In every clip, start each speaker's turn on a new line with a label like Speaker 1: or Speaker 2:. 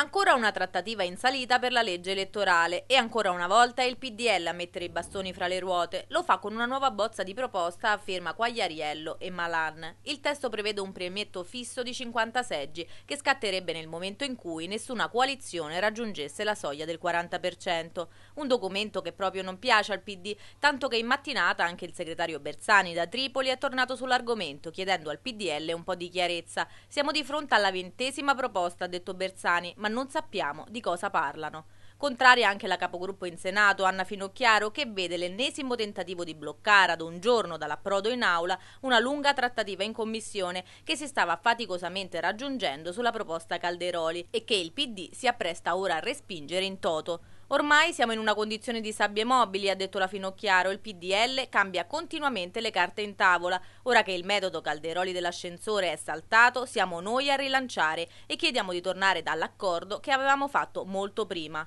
Speaker 1: Ancora una trattativa in salita per la legge elettorale e ancora una volta è il PDL a mettere i bastoni fra le ruote. Lo fa con una nuova bozza di proposta, afferma Quagliariello e Malan. Il testo prevede un premietto fisso di 50 seggi che scatterebbe nel momento in cui nessuna coalizione raggiungesse la soglia del 40%. Un documento che proprio non piace al PD, tanto che in mattinata anche il segretario Bersani da Tripoli è tornato sull'argomento chiedendo al PDL un po' di chiarezza. Siamo di fronte alla ventesima proposta, ha detto Bersani, ma ma non sappiamo di cosa parlano. Contraria anche la capogruppo in Senato, Anna Finocchiaro, che vede l'ennesimo tentativo di bloccare ad un giorno dall'approdo in aula una lunga trattativa in commissione che si stava faticosamente raggiungendo sulla proposta Calderoli e che il PD si appresta ora a respingere in toto. Ormai siamo in una condizione di sabbie mobili, ha detto la Finocchiaro. Il PDL cambia continuamente le carte in tavola. Ora che il metodo Calderoli dell'ascensore è saltato, siamo noi a rilanciare e chiediamo di tornare dall'accordo che avevamo fatto molto prima.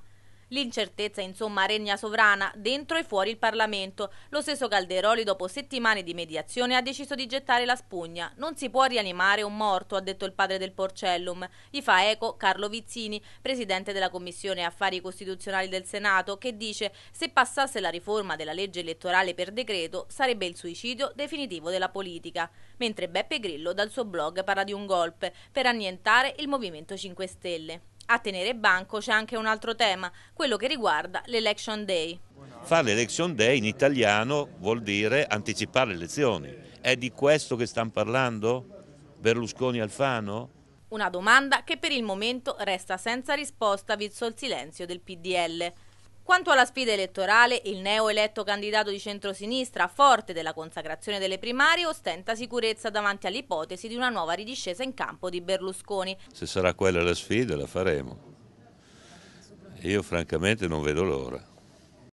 Speaker 1: L'incertezza insomma regna sovrana dentro e fuori il Parlamento. Lo stesso Calderoli dopo settimane di mediazione ha deciso di gettare la spugna. Non si può rianimare un morto, ha detto il padre del Porcellum. Gli fa eco Carlo Vizzini, presidente della Commissione Affari Costituzionali del Senato, che dice se passasse la riforma della legge elettorale per decreto sarebbe il suicidio definitivo della politica. Mentre Beppe Grillo dal suo blog parla di un golpe per annientare il Movimento 5 Stelle. A tenere banco c'è anche un altro tema, quello che riguarda l'Election Day.
Speaker 2: Fare l'Election Day in italiano vuol dire anticipare le elezioni. È di questo che stanno parlando? Berlusconi-Alfano? e
Speaker 1: Una domanda che per il momento resta senza risposta visto il silenzio del PDL. Quanto alla sfida elettorale, il neoeletto candidato di centrosinistra, forte della consacrazione delle primarie, ostenta sicurezza davanti all'ipotesi di una nuova ridiscesa in campo di Berlusconi.
Speaker 2: Se sarà quella la sfida, la faremo. Io francamente non vedo l'ora.